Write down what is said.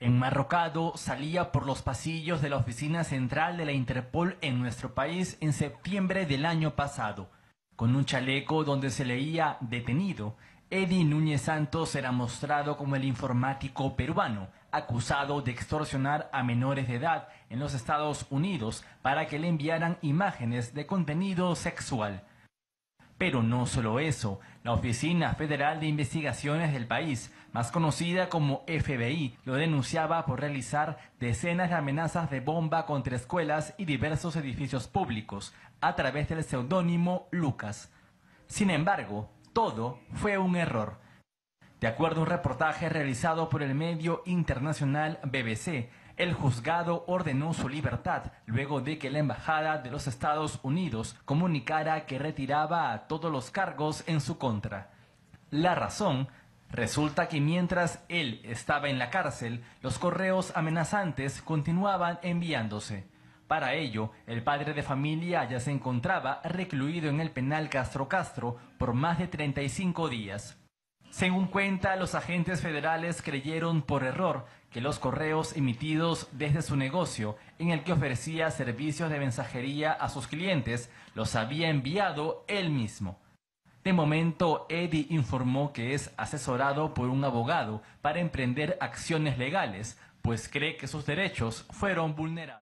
Enmarrocado salía por los pasillos de la oficina central de la Interpol en nuestro país en septiembre del año pasado. Con un chaleco donde se leía detenido, Eddie Núñez Santos era mostrado como el informático peruano, acusado de extorsionar a menores de edad en los Estados Unidos para que le enviaran imágenes de contenido sexual. Pero no solo eso, la Oficina Federal de Investigaciones del país, más conocida como FBI, lo denunciaba por realizar decenas de amenazas de bomba contra escuelas y diversos edificios públicos a través del seudónimo Lucas. Sin embargo, todo fue un error. De acuerdo a un reportaje realizado por el medio internacional BBC, el juzgado ordenó su libertad luego de que la Embajada de los Estados Unidos comunicara que retiraba a todos los cargos en su contra. La razón Resulta que mientras él estaba en la cárcel, los correos amenazantes continuaban enviándose. Para ello, el padre de familia ya se encontraba recluido en el penal Castro Castro por más de 35 días. Según cuenta, los agentes federales creyeron por error que los correos emitidos desde su negocio, en el que ofrecía servicios de mensajería a sus clientes, los había enviado él mismo. De momento, Eddie informó que es asesorado por un abogado para emprender acciones legales, pues cree que sus derechos fueron vulnerados.